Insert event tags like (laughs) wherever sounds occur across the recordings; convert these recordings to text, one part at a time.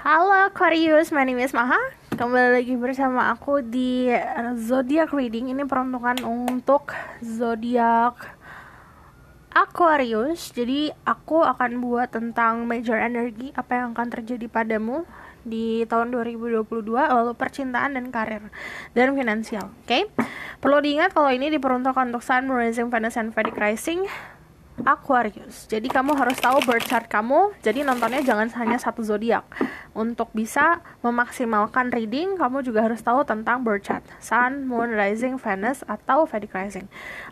Halo Aquarius, my name is Maha. Kembali lagi bersama aku di eh, zodiac reading. Ini peruntukan untuk zodiac Aquarius. Jadi aku akan buat tentang major energy apa yang akan terjadi padamu di tahun 2022 lalu percintaan dan karir dan finansial. Oke. Okay? Perlu diingat kalau ini diperuntukkan untuk Sun, Rising, Venus, and Vedic Rising Aquarius. Jadi kamu harus tahu birth chart kamu. Jadi nontonnya jangan hanya satu zodiak. Untuk bisa memaksimalkan reading, kamu juga harus tahu tentang birth chart, Sun, Moon, Rising, Venus atau Vedic Rising.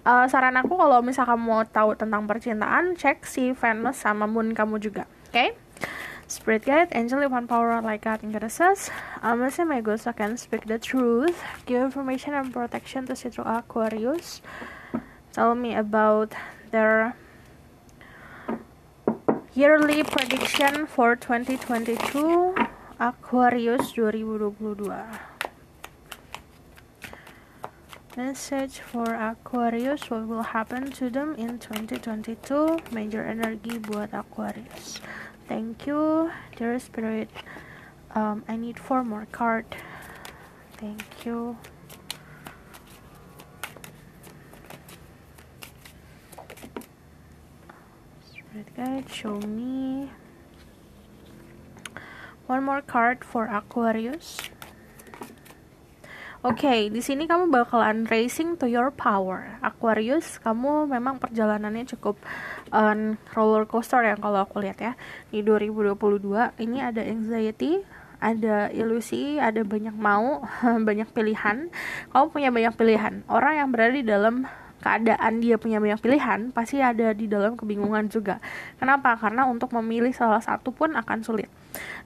Uh, saran aku kalau misal kamu mau tahu tentang percintaan, cek si Venus sama Moon kamu juga. Oke? Okay? Spirit guide, angel, one power, like God and goddesses. Um, my ghost, I can speak the truth, give information and protection to Citro Aquarius. Tell me about their yearly prediction for 2022 Aquarius 2022 message for Aquarius what will happen to them in 2022 major energy buat Aquarius thank you dear spirit um, I need four more card thank you Alright guys, show me one more card for Aquarius. Oke, okay, di sini kamu bakalan racing to your power. Aquarius, kamu memang perjalanannya cukup um, roller coaster yang kalau aku lihat ya. Di 2022 ini ada anxiety, ada ilusi, ada banyak mau, (laughs) banyak pilihan. Kamu punya banyak pilihan. Orang yang berada di dalam keadaan dia punya banyak pilihan, pasti ada di dalam kebingungan juga. Kenapa? Karena untuk memilih salah satu pun akan sulit.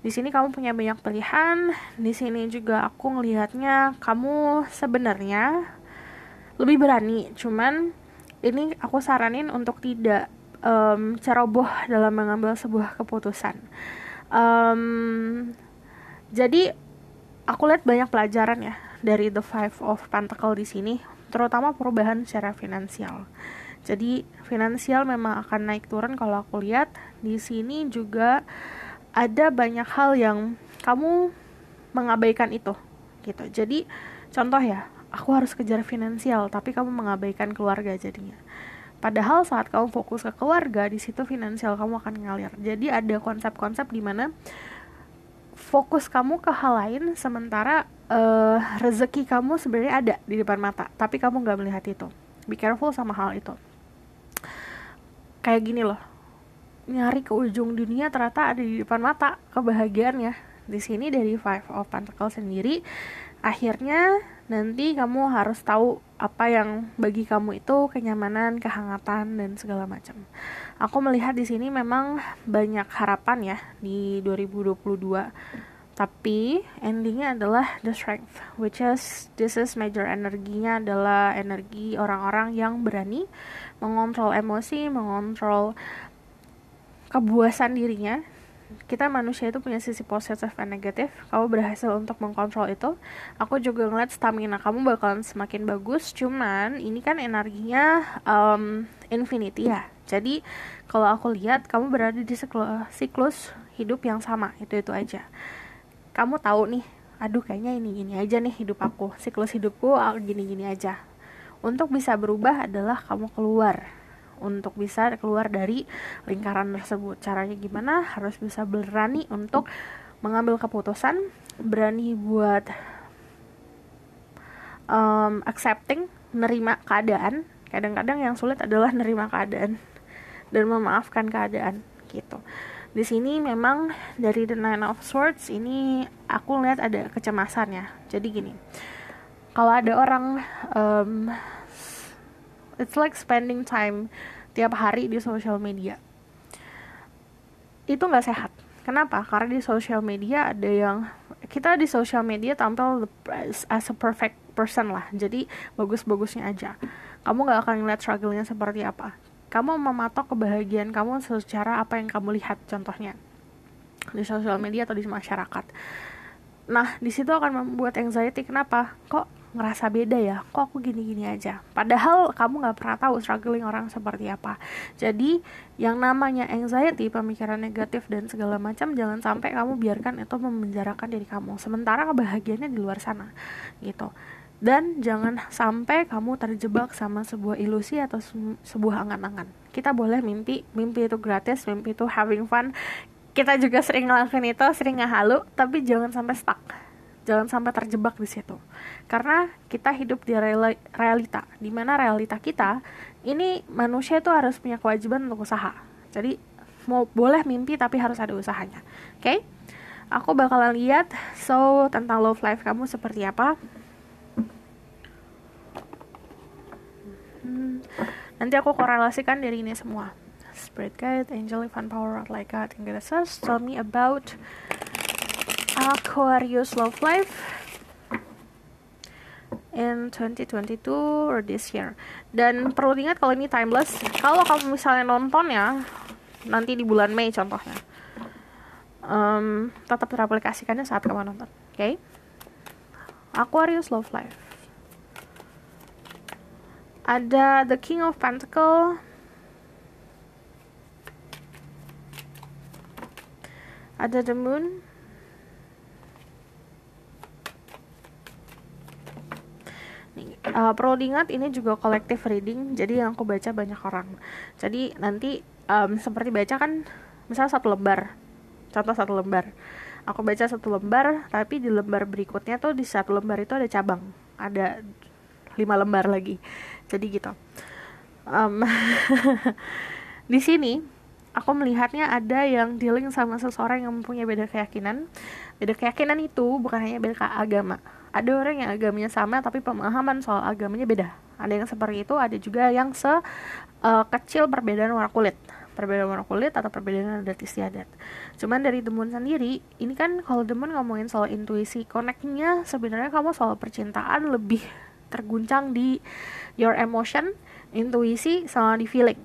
Di sini kamu punya banyak pilihan, di sini juga aku ngelihatnya kamu sebenarnya lebih berani, cuman ini aku saranin untuk tidak um, ceroboh dalam mengambil sebuah keputusan. Um, jadi aku lihat banyak pelajaran ya dari The Five of Pentacle di sini terutama perubahan secara finansial. Jadi finansial memang akan naik turun kalau aku lihat di sini juga ada banyak hal yang kamu mengabaikan itu gitu. Jadi contoh ya, aku harus kejar finansial tapi kamu mengabaikan keluarga jadinya. Padahal saat kamu fokus ke keluarga, di situ finansial kamu akan ngalir. Jadi ada konsep-konsep di mana fokus kamu ke hal lain sementara uh, rezeki kamu sebenarnya ada di depan mata tapi kamu nggak melihat itu be careful sama hal itu kayak gini loh nyari ke ujung dunia ternyata ada di depan mata kebahagiaannya di sini dari five of pentacles sendiri akhirnya nanti kamu harus tahu apa yang bagi kamu itu kenyamanan, kehangatan dan segala macam. Aku melihat di sini memang banyak harapan ya di 2022 tapi endingnya adalah the strength which is this is major energinya adalah energi orang-orang yang berani mengontrol emosi mengontrol kebuasan dirinya kita manusia itu punya sisi positif dan negatif kamu berhasil untuk mengontrol itu aku juga ngeliat stamina kamu bakalan semakin bagus cuman ini kan energinya um, infinity ya jadi kalau aku lihat kamu berada di siklus hidup yang sama itu itu aja kamu tahu nih aduh kayaknya ini gini aja nih hidup aku siklus hidupku ah, gini-gini aja untuk bisa berubah adalah kamu keluar untuk bisa keluar dari lingkaran tersebut caranya gimana harus bisa berani untuk mengambil keputusan berani buat um, accepting nerima keadaan kadang-kadang yang sulit adalah nerima keadaan dan memaafkan keadaan gitu di sini memang dari the nine of swords ini aku lihat ada kecemasannya. jadi gini kalau ada orang um, it's like spending time tiap hari di social media itu nggak sehat kenapa karena di social media ada yang kita di social media tampil as a perfect person lah jadi bagus-bagusnya aja kamu nggak akan lihat struggle-nya seperti apa kamu mematok kebahagiaan kamu secara apa yang kamu lihat contohnya di sosial media atau di masyarakat nah di situ akan membuat anxiety kenapa kok ngerasa beda ya kok aku gini-gini aja padahal kamu nggak pernah tahu struggling orang seperti apa jadi yang namanya anxiety pemikiran negatif dan segala macam jangan sampai kamu biarkan itu memenjarakan diri kamu sementara kebahagiaannya di luar sana gitu dan jangan sampai kamu terjebak sama sebuah ilusi atau sebuah angan-angan. Kita boleh mimpi, mimpi itu gratis, mimpi itu having fun. Kita juga sering ngelakuin itu, sering ngehalu, tapi jangan sampai stuck. Jangan sampai terjebak di situ. Karena kita hidup di realita, di mana realita kita ini manusia itu harus punya kewajiban untuk usaha. Jadi mau boleh mimpi tapi harus ada usahanya. Oke? Okay? Aku bakalan lihat so tentang love life kamu seperti apa Hmm, nanti aku korelasikan dari ini semua. Spirit guide, angel, divine power, like God and goddesses. Tell me about Aquarius love life in 2022 or this year. Dan perlu diingat kalau ini timeless. Kalau kamu misalnya nonton ya, nanti di bulan Mei contohnya. Um, tetap teraplikasikannya saat kamu nonton, oke? Okay? Aquarius love life ada The King of Pentacle ada The Moon uh, perlu diingat ini juga collective reading jadi yang aku baca banyak orang jadi nanti um, seperti baca kan misal satu lembar contoh satu lembar aku baca satu lembar tapi di lembar berikutnya tuh di satu lembar itu ada cabang ada lima lembar lagi jadi gitu um, (laughs) di sini aku melihatnya ada yang dealing sama seseorang yang mempunyai beda keyakinan beda keyakinan itu bukan hanya beda agama ada orang yang agamanya sama tapi pemahaman soal agamanya beda ada yang seperti itu ada juga yang se uh, kecil perbedaan warna kulit perbedaan warna kulit atau perbedaan adat istiadat cuman dari demun sendiri ini kan kalau demun ngomongin soal intuisi koneksinya sebenarnya kamu soal percintaan lebih terguncang di your emotion, intuisi, sama di feeling.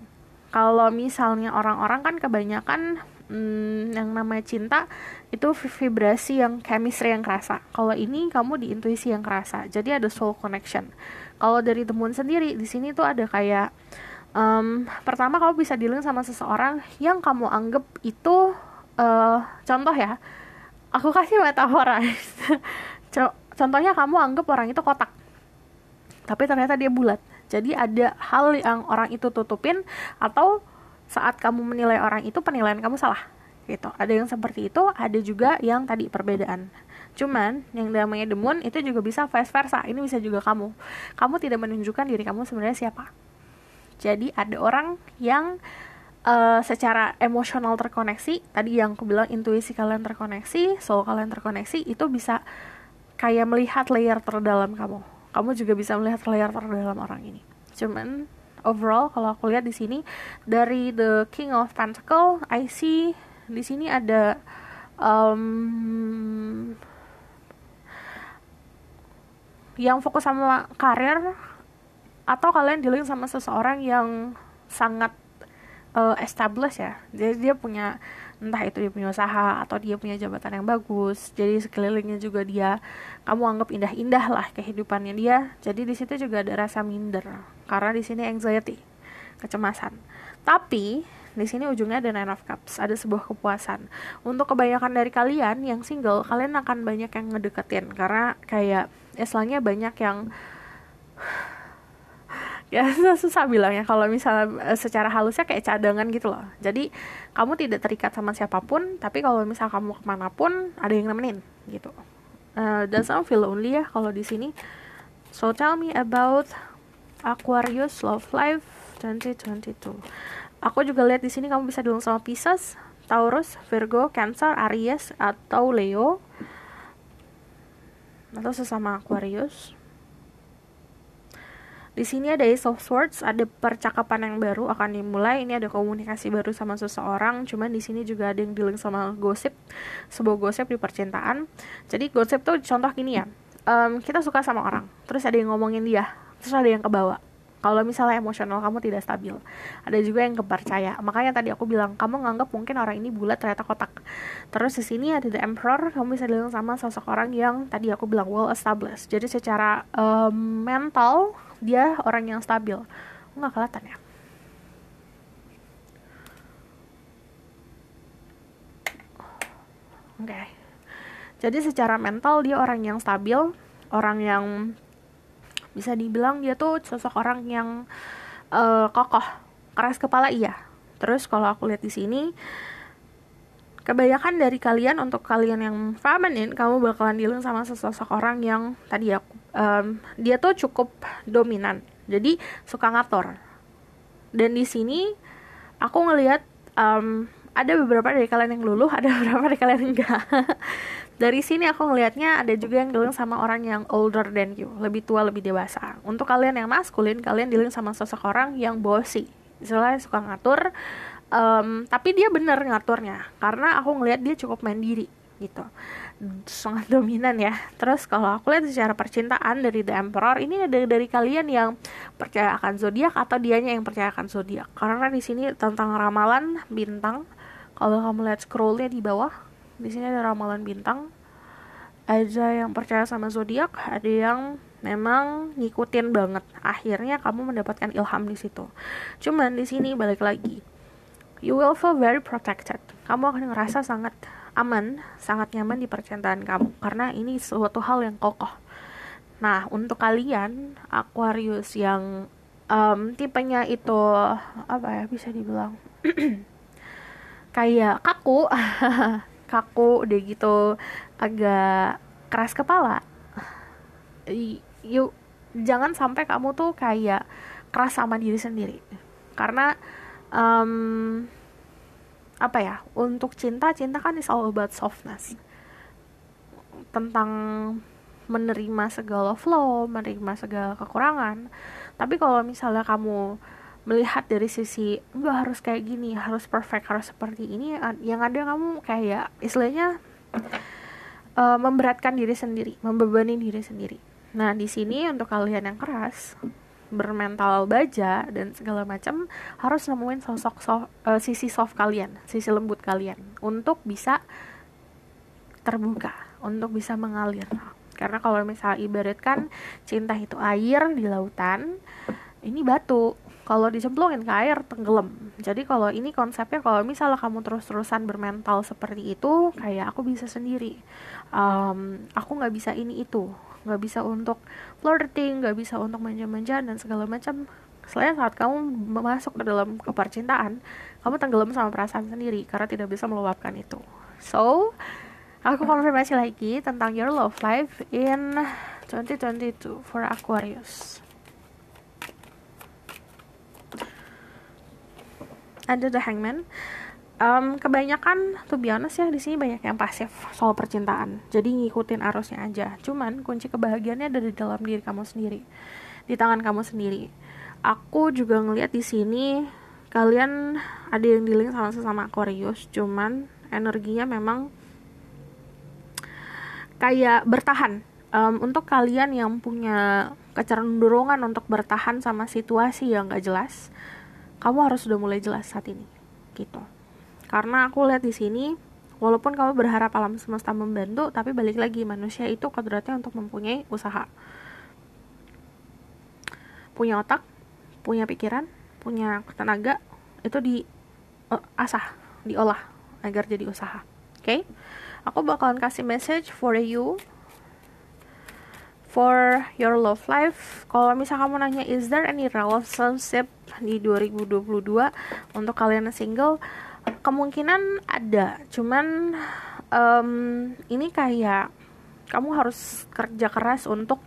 Kalau misalnya orang-orang kan kebanyakan hmm, yang namanya cinta itu vibrasi yang chemistry yang kerasa. Kalau ini kamu di intuisi yang kerasa. Jadi ada soul connection. Kalau dari temuan sendiri di sini tuh ada kayak um, pertama kamu bisa dealing sama seseorang yang kamu anggap itu uh, contoh ya. Aku kasih metafora. (laughs) contohnya kamu anggap orang itu kotak tapi ternyata dia bulat jadi ada hal yang orang itu tutupin atau saat kamu menilai orang itu penilaian kamu salah gitu ada yang seperti itu ada juga yang tadi perbedaan cuman yang namanya demun itu juga bisa vice versa ini bisa juga kamu kamu tidak menunjukkan diri kamu sebenarnya siapa jadi ada orang yang uh, secara emosional terkoneksi tadi yang aku bilang intuisi kalian terkoneksi soul kalian terkoneksi itu bisa kayak melihat layer terdalam kamu kamu juga bisa melihat layar terdalam orang ini cuman overall kalau aku lihat di sini dari The King of Pentacle I see di sini ada um, yang fokus sama karir atau kalian dealing sama seseorang yang sangat uh, established ya jadi dia punya entah itu dia punya usaha atau dia punya jabatan yang bagus jadi sekelilingnya juga dia kamu anggap indah-indah lah kehidupannya dia jadi di situ juga ada rasa minder karena di sini anxiety kecemasan tapi di sini ujungnya ada nine of cups ada sebuah kepuasan untuk kebanyakan dari kalian yang single kalian akan banyak yang ngedeketin karena kayak ya eslangnya banyak yang ya (laughs) susah bilangnya kalau misalnya eh, secara halusnya kayak cadangan gitu loh jadi kamu tidak terikat sama siapapun tapi kalau misal kamu kemana pun ada yang nemenin gitu uh, eh, sama feel only ya kalau di sini so tell me about Aquarius Love Life 2022 aku juga lihat di sini kamu bisa dulu sama Pisces Taurus Virgo Cancer Aries atau Leo atau sesama Aquarius di sini ada Ace of Swords, ada percakapan yang baru akan dimulai. Ini ada komunikasi baru sama seseorang, cuman di sini juga ada yang dealing sama gosip, sebuah gosip di percintaan. Jadi gosip tuh contoh gini ya, um, kita suka sama orang, terus ada yang ngomongin dia, terus ada yang kebawa. Kalau misalnya emosional kamu tidak stabil, ada juga yang kepercaya. Makanya tadi aku bilang kamu nganggap mungkin orang ini bulat ternyata kotak. Terus di sini ada the emperor, kamu bisa bilang sama sosok orang yang tadi aku bilang well established. Jadi secara um, mental dia orang yang stabil nggak kelihatan ya oke okay. jadi secara mental dia orang yang stabil orang yang bisa dibilang dia tuh sosok orang yang uh, kokoh keras kepala iya terus kalau aku lihat di sini kebanyakan dari kalian untuk kalian yang feminin kamu bakalan dealing sama sesosok orang yang tadi aku um, dia tuh cukup dominan jadi suka ngatur dan di sini aku ngelihat um, ada beberapa dari kalian yang luluh ada (laughs) beberapa dari kalian yang enggak dari sini aku ngelihatnya ada juga yang dealing sama orang yang older than you lebih tua lebih dewasa untuk kalian yang maskulin kalian dealing sama sosok orang yang bossy istilahnya suka ngatur um, tapi dia bener ngaturnya karena aku ngelihat dia cukup mandiri gitu sangat (laughs) dominan ya. Terus kalau aku lihat secara percintaan dari The Emperor ini ada dari kalian yang percaya akan zodiak atau dianya yang percaya akan zodiak. Karena di sini tentang ramalan bintang. Kalau kamu lihat scrollnya di bawah, di sini ada ramalan bintang. Ada yang percaya sama zodiak, ada yang memang ngikutin banget. Akhirnya kamu mendapatkan ilham di situ. Cuman di sini balik lagi. You will feel very protected. Kamu akan ngerasa sangat aman, sangat nyaman di percintaan kamu karena ini suatu hal yang kokoh. Nah, untuk kalian Aquarius yang um, tipenya itu apa ya bisa dibilang (clears throat) kayak kaku, (laughs) kaku deh gitu agak keras kepala. Yuk, jangan sampai kamu tuh kayak keras sama diri sendiri. Karena um, apa ya untuk cinta cinta kan is all about softness tentang menerima segala flow menerima segala kekurangan tapi kalau misalnya kamu melihat dari sisi enggak harus kayak gini harus perfect harus seperti ini yang ada kamu kayak istilahnya uh, memberatkan diri sendiri membebani diri sendiri nah di sini untuk kalian yang keras bermental baja dan segala macam harus nemuin sosok soft, uh, eh, sisi soft kalian, sisi lembut kalian untuk bisa terbuka, untuk bisa mengalir. Karena kalau misalnya ibaratkan cinta itu air di lautan, ini batu. Kalau dicemplungin ke air tenggelam. Jadi kalau ini konsepnya kalau misalnya kamu terus-terusan bermental seperti itu, kayak aku bisa sendiri, um, aku nggak bisa ini itu, nggak bisa untuk flirting nggak bisa untuk manja manja dan segala macam selain saat kamu masuk ke dalam kepercintaan kamu tenggelam sama perasaan sendiri karena tidak bisa meluapkan itu so aku konfirmasi lagi tentang your love life in 2022 for Aquarius ada the hangman um, kebanyakan tuh honest ya di sini banyak yang pasif soal percintaan jadi ngikutin arusnya aja cuman kunci kebahagiaannya ada di dalam diri kamu sendiri di tangan kamu sendiri aku juga ngelihat di sini kalian ada yang dealing sama sesama Aquarius cuman energinya memang kayak bertahan um, untuk kalian yang punya kecenderungan untuk bertahan sama situasi yang gak jelas kamu harus sudah mulai jelas saat ini gitu karena aku lihat di sini, walaupun kamu berharap alam semesta membantu, tapi balik lagi manusia itu kodratnya untuk mempunyai usaha. Punya otak, punya pikiran, punya tenaga, itu di uh, asah, diolah agar jadi usaha. Oke. Okay? Aku bakalan kasih message for you for your love life. Kalau misal kamu nanya is there any relationship di 2022 untuk kalian single, kemungkinan ada cuman um, ini kayak kamu harus kerja keras untuk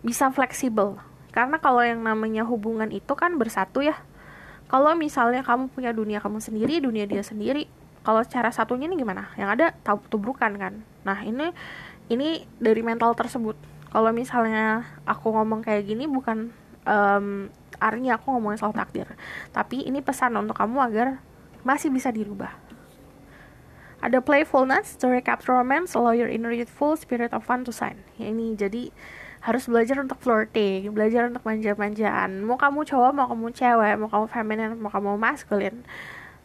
bisa fleksibel karena kalau yang namanya hubungan itu kan bersatu ya kalau misalnya kamu punya dunia kamu sendiri dunia dia sendiri kalau cara satunya ini gimana yang ada tubrukan kan nah ini ini dari mental tersebut kalau misalnya aku ngomong kayak gini bukan um, artinya aku ngomongin soal takdir tapi ini pesan untuk kamu agar masih bisa dirubah. Ada playfulness, to recap romance, allow your inner youthful, spirit of fun to sign. Ya ini jadi harus belajar untuk flirting, belajar untuk manja-manjaan. Mau kamu cowok, mau kamu cewek, mau kamu feminine mau kamu maskulin.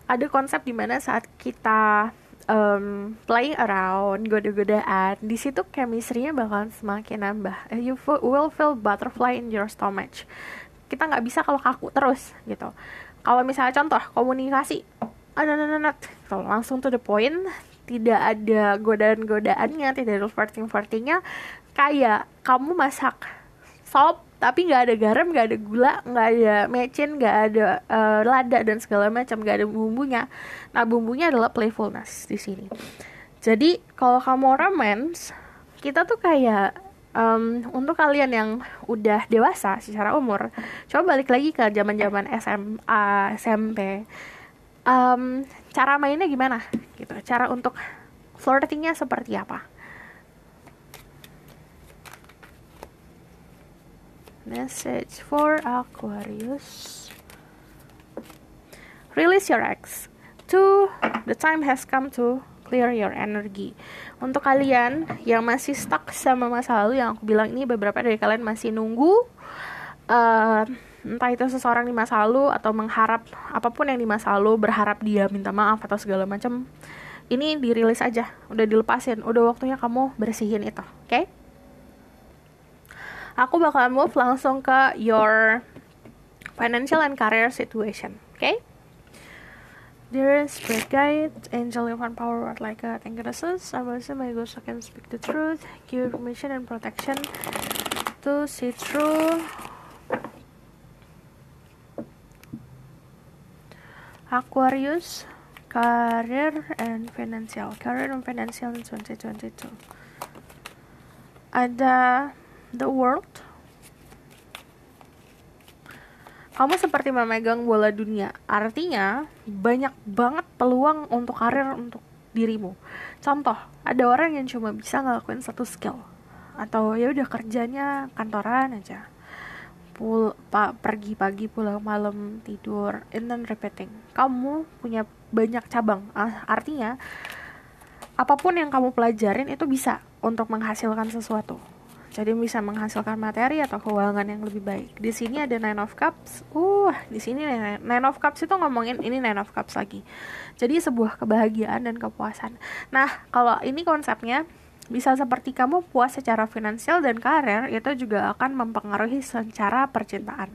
Ada konsep di mana saat kita um, playing around, goda-godaan, di situ chemistry-nya bakalan semakin nambah. Eh, you will feel butterfly in your stomach. Kita nggak bisa kalau kaku terus gitu kalau misalnya contoh komunikasi oh, ada gitu, langsung to the point tidak ada godaan-godaannya tidak ada flirting-flirtingnya kayak kamu masak sop tapi nggak ada garam nggak ada gula nggak ada mecin nggak ada uh, lada dan segala macam nggak ada bumbunya nah bumbunya adalah playfulness di sini jadi kalau kamu romance kita tuh kayak um, untuk kalian yang udah dewasa secara umur, coba balik lagi ke zaman-zaman SMA, SMP. Um, cara mainnya gimana? Gitu. Cara untuk flirtingnya seperti apa? Message for Aquarius. Release your ex. To the time has come to clear your energy. Untuk kalian yang masih stuck sama masa lalu yang aku bilang ini beberapa dari kalian masih nunggu uh, entah itu seseorang di masa lalu atau mengharap apapun yang di masa lalu berharap dia minta maaf atau segala macam ini dirilis aja udah dilepasin udah waktunya kamu bersihin itu oke okay? aku bakal move langsung ke your financial and career situation oke okay? Dearest great guide, angel of power word like God and graces, I mercy my ghost so can speak the truth, give permission and protection to see through Aquarius career and financial career and financial in 2022 ada uh, the world kamu seperti memegang bola dunia. Artinya, banyak banget peluang untuk karir untuk dirimu. Contoh, ada orang yang cuma bisa ngelakuin satu skill atau ya udah kerjanya kantoran aja. Pul pa pergi pagi pulang malam tidur and then repeating. Kamu punya banyak cabang. Ah, artinya, apapun yang kamu pelajarin itu bisa untuk menghasilkan sesuatu jadi bisa menghasilkan materi atau keuangan yang lebih baik. Di sini ada Nine of Cups. Uh, di sini Nine of Cups itu ngomongin ini Nine of Cups lagi. Jadi sebuah kebahagiaan dan kepuasan. Nah, kalau ini konsepnya bisa seperti kamu puas secara finansial dan karir itu juga akan mempengaruhi secara percintaan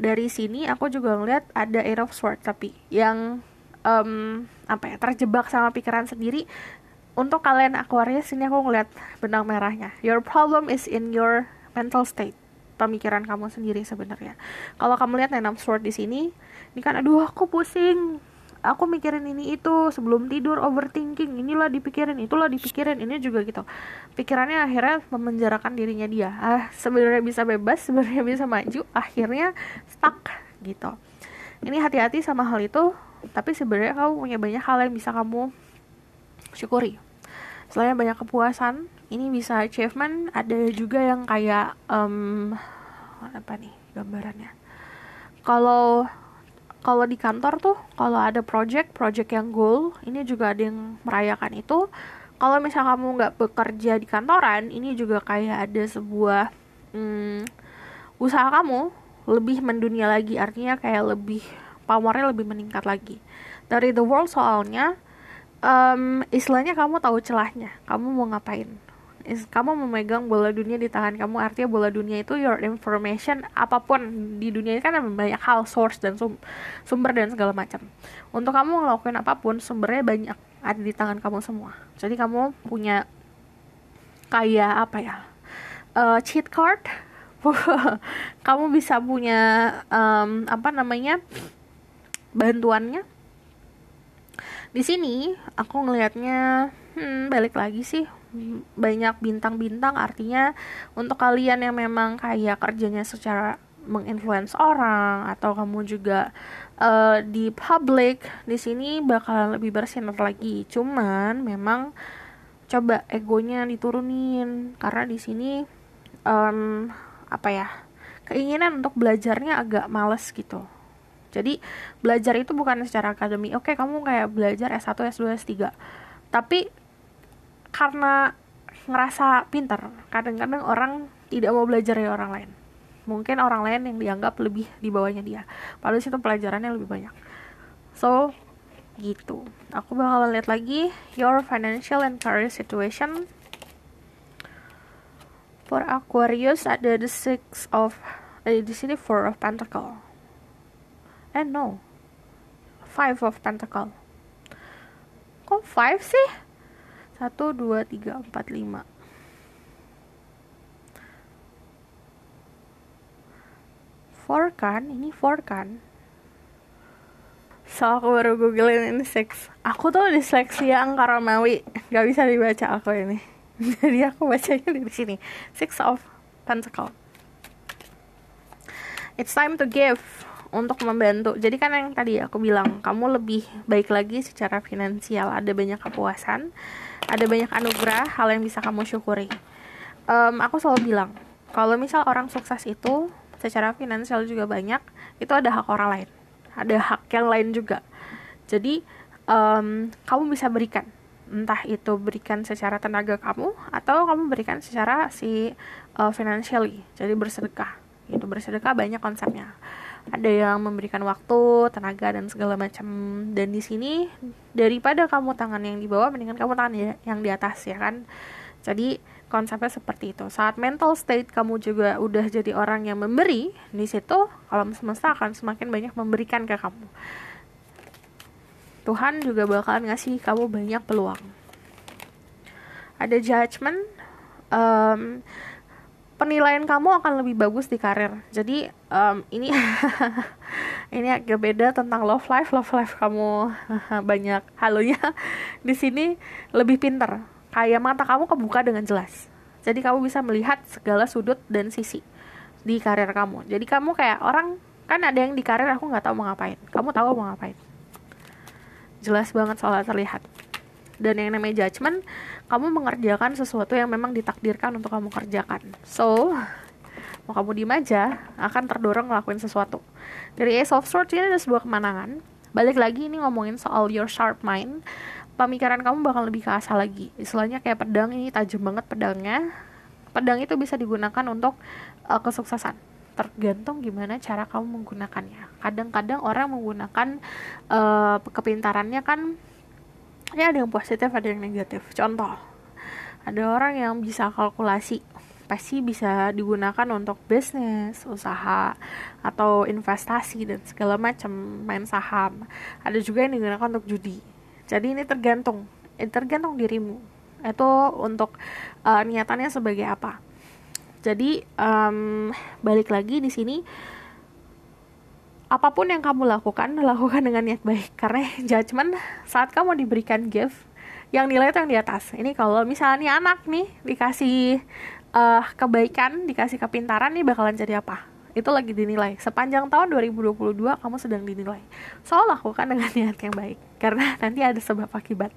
dari sini aku juga ngeliat ada Eight of Swords tapi yang um, apa ya terjebak sama pikiran sendiri untuk kalian Aquarius ini aku ngeliat benang merahnya. Your problem is in your mental state. Pemikiran kamu sendiri sebenarnya. Kalau kamu lihat enam sword di sini, ini kan aduh aku pusing. Aku mikirin ini itu sebelum tidur overthinking, inilah dipikirin, itulah dipikirin, ini juga gitu. Pikirannya akhirnya memenjarakan dirinya dia. Ah, sebenarnya bisa bebas, sebenarnya bisa maju, akhirnya stuck gitu. Ini hati-hati sama hal itu, tapi sebenarnya kamu punya banyak hal yang bisa kamu syukuri selain banyak kepuasan ini bisa achievement ada juga yang kayak um, apa nih gambarannya kalau kalau di kantor tuh kalau ada project project yang goal ini juga ada yang merayakan itu kalau misal kamu nggak bekerja di kantoran ini juga kayak ada sebuah hmm, usaha kamu lebih mendunia lagi artinya kayak lebih powernya lebih meningkat lagi dari the world soalnya um, istilahnya kamu tahu celahnya kamu mau ngapain kamu memegang bola dunia di tangan kamu artinya bola dunia itu your information apapun di dunia ini kan ada banyak hal source dan sum sumber dan segala macam untuk kamu ngelakuin apapun sumbernya banyak ada di tangan kamu semua jadi kamu punya kayak apa ya uh, cheat card (laughs) kamu bisa punya um, apa namanya bantuannya di sini aku ngelihatnya hmm, balik lagi sih banyak bintang-bintang artinya untuk kalian yang memang kayak kerjanya secara menginfluence orang atau kamu juga uh, di public di sini bakalan lebih bersinar lagi cuman memang coba egonya diturunin karena di sini um, apa ya keinginan untuk belajarnya agak males gitu jadi belajar itu bukan secara akademik. Oke, kamu kayak belajar S1, S2, S3. Tapi karena ngerasa pinter, kadang-kadang orang tidak mau belajar dari orang lain. Mungkin orang lain yang dianggap lebih di bawahnya dia. Padahal situ pelajarannya lebih banyak. So, gitu. Aku bakal lihat lagi your financial and career situation. For Aquarius ada the six of eh, di sini four of pentacle eh no. Five of Pentacle. Kok five sih? Satu, dua, tiga, empat, lima. Four kan? Ini four kan? So aku baru googlein ini six Aku tuh disleksia angka Romawi Gak bisa dibaca aku ini (laughs) Jadi aku bacanya di sini Six of Pentacle It's time to give untuk membantu. Jadi kan yang tadi aku bilang, kamu lebih baik lagi secara finansial. Ada banyak kepuasan, ada banyak anugerah, hal yang bisa kamu syukuri. Um, aku selalu bilang, kalau misal orang sukses itu secara finansial juga banyak, itu ada hak orang lain, ada hak yang lain juga. Jadi um, kamu bisa berikan, entah itu berikan secara tenaga kamu atau kamu berikan secara si uh, financially, jadi bersedekah. Itu bersedekah banyak konsepnya ada yang memberikan waktu, tenaga dan segala macam. Dan di sini daripada kamu tangan yang di bawah mendingan kamu tangan ya, yang di atas ya kan. Jadi konsepnya seperti itu. Saat mental state kamu juga udah jadi orang yang memberi, di situ alam semesta akan semakin banyak memberikan ke kamu. Tuhan juga bakalan ngasih kamu banyak peluang. Ada judgment. um, ehm, penilaian kamu akan lebih bagus di karir. Jadi um, ini (laughs) ini agak beda tentang love life. Love life kamu (laughs) banyak halonya (laughs) di sini lebih pinter. Kayak mata kamu kebuka dengan jelas. Jadi kamu bisa melihat segala sudut dan sisi di karir kamu. Jadi kamu kayak orang kan ada yang di karir aku nggak tahu mau ngapain. Kamu tahu mau ngapain. Jelas banget soal terlihat dan yang namanya judgment, kamu mengerjakan sesuatu yang memang ditakdirkan untuk kamu kerjakan so mau kamu diem aja akan terdorong ngelakuin sesuatu dari Ace of Swords ini ada sebuah kemenangan balik lagi ini ngomongin soal your sharp mind pemikiran kamu bakal lebih keasah lagi istilahnya kayak pedang ini tajam banget pedangnya pedang itu bisa digunakan untuk uh, kesuksesan tergantung gimana cara kamu menggunakannya. Kadang-kadang orang menggunakan uh, kepintarannya kan ya ada yang positif ada yang negatif contoh ada orang yang bisa kalkulasi pasti bisa digunakan untuk bisnis, usaha, atau investasi dan segala macam main saham. Ada juga yang digunakan untuk judi. Jadi ini tergantung, ini eh, tergantung dirimu. Itu untuk uh, niatannya sebagai apa. Jadi um, balik lagi di sini apapun yang kamu lakukan, lakukan dengan niat baik. Karena judgment saat kamu diberikan gift, yang nilai itu yang di atas. Ini kalau misalnya anak nih dikasih uh, kebaikan, dikasih kepintaran nih bakalan jadi apa? Itu lagi dinilai. Sepanjang tahun 2022 kamu sedang dinilai. So lakukan dengan (laughs) niat yang baik. Karena nanti ada sebab akibat.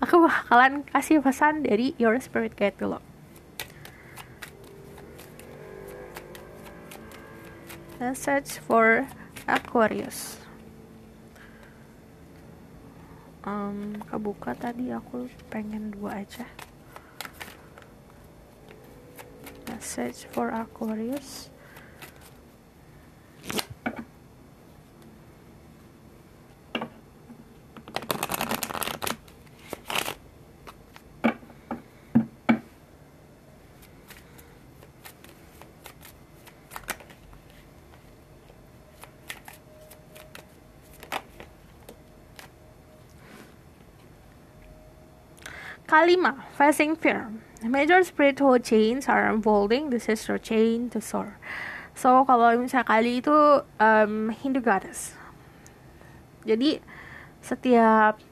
Aku bakalan kasih pesan dari Your Spirit Guide dulu. Message for Aquarius um, kebuka tadi aku pengen dua aja message for Aquarius Kalima, facing fear. Major spiritual chains are unfolding. This is your chain to soar. So kalau misalnya kali itu um, Hindu goddess. Jadi setiap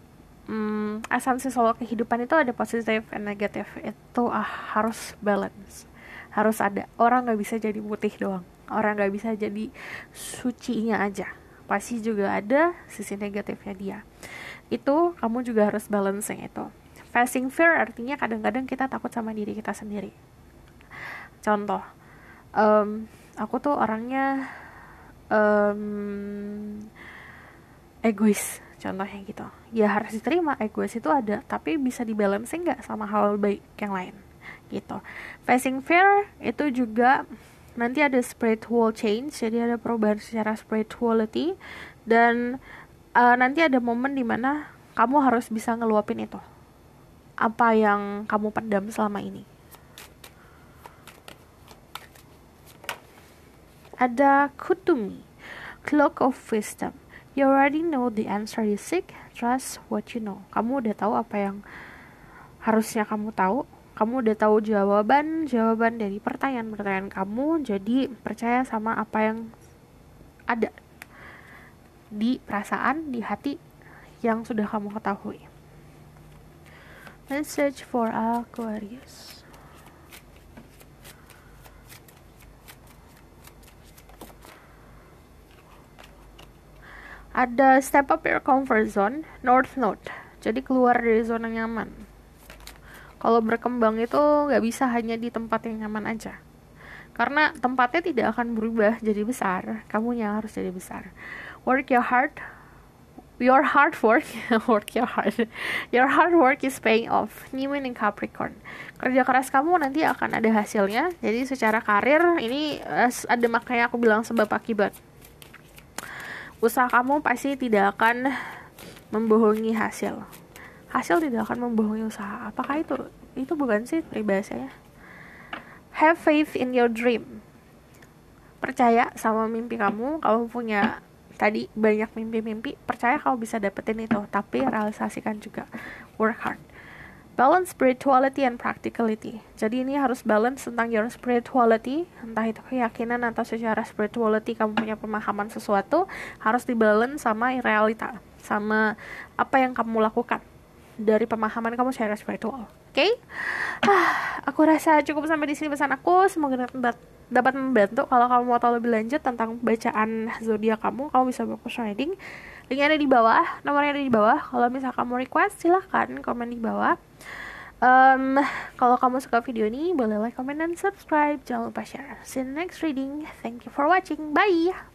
um, mm, asumsi soal kehidupan itu ada positif dan negatif. Itu uh, harus balance. Harus ada. Orang nggak bisa jadi putih doang. Orang nggak bisa jadi sucinya aja. Pasti juga ada sisi negatifnya dia. Itu kamu juga harus balancing itu. Facing fear artinya kadang-kadang kita takut sama diri kita sendiri. Contoh, um, aku tuh orangnya um, egois contohnya gitu ya harus diterima egois itu ada tapi bisa dibalance nggak sama hal baik yang lain gitu facing fear itu juga nanti ada spiritual change jadi ada perubahan secara spirituality dan uh, nanti ada momen dimana kamu harus bisa ngeluapin itu apa yang kamu pendam selama ini. Ada kutumi, clock of wisdom. You already know the answer you seek, trust what you know. Kamu udah tahu apa yang harusnya kamu tahu. Kamu udah tahu jawaban, jawaban dari pertanyaan-pertanyaan kamu. Jadi percaya sama apa yang ada di perasaan, di hati yang sudah kamu ketahui. Message for Aquarius. Ada step up your comfort zone, north node. Jadi keluar dari zona nyaman. Kalau berkembang itu nggak bisa hanya di tempat yang nyaman aja. Karena tempatnya tidak akan berubah jadi besar, Kamu yang harus jadi besar. Work your heart. Your hard work, (laughs) work your hard, your hard work is paying off. moon in Capricorn. Kerja keras kamu nanti akan ada hasilnya. Jadi secara karir ini eh, ada makanya aku bilang sebab akibat. Usaha kamu pasti tidak akan membohongi hasil. Hasil tidak akan membohongi usaha. Apakah itu? Itu bukan sih peribahasanya Have faith in your dream. Percaya sama mimpi kamu. Kamu punya tadi banyak mimpi-mimpi percaya kau bisa dapetin itu tapi realisasikan juga work hard balance spirituality and practicality jadi ini harus balance tentang your spirituality entah itu keyakinan atau secara spirituality kamu punya pemahaman sesuatu harus dibalance sama realita sama apa yang kamu lakukan dari pemahaman kamu secara spiritual oke okay? ah, aku rasa cukup sampai di sini pesan aku semoga dapat dapat membantu kalau kamu mau tahu lebih lanjut tentang bacaan zodiak kamu kamu bisa bagus reading linknya ada di bawah nomornya ada di bawah kalau misal kamu request silahkan komen di bawah um, kalau kamu suka video ini boleh like comment dan subscribe jangan lupa share see you next reading thank you for watching bye